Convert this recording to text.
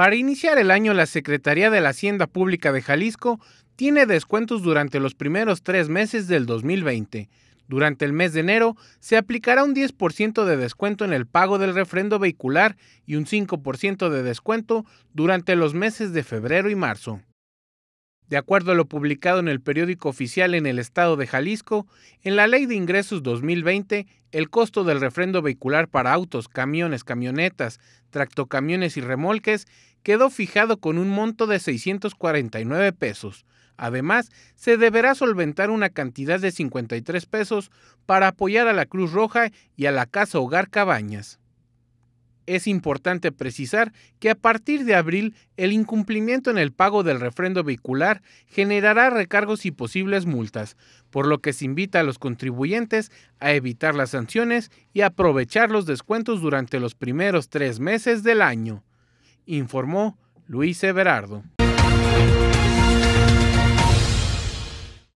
Para iniciar el año, la Secretaría de la Hacienda Pública de Jalisco tiene descuentos durante los primeros tres meses del 2020. Durante el mes de enero se aplicará un 10% de descuento en el pago del refrendo vehicular y un 5% de descuento durante los meses de febrero y marzo. De acuerdo a lo publicado en el periódico oficial en el estado de Jalisco, en la Ley de Ingresos 2020, el costo del refrendo vehicular para autos, camiones, camionetas, tractocamiones y remolques quedó fijado con un monto de 649 pesos. Además, se deberá solventar una cantidad de 53 pesos para apoyar a la Cruz Roja y a la Casa Hogar Cabañas. Es importante precisar que a partir de abril el incumplimiento en el pago del refrendo vehicular generará recargos y posibles multas, por lo que se invita a los contribuyentes a evitar las sanciones y aprovechar los descuentos durante los primeros tres meses del año, informó Luis Everardo.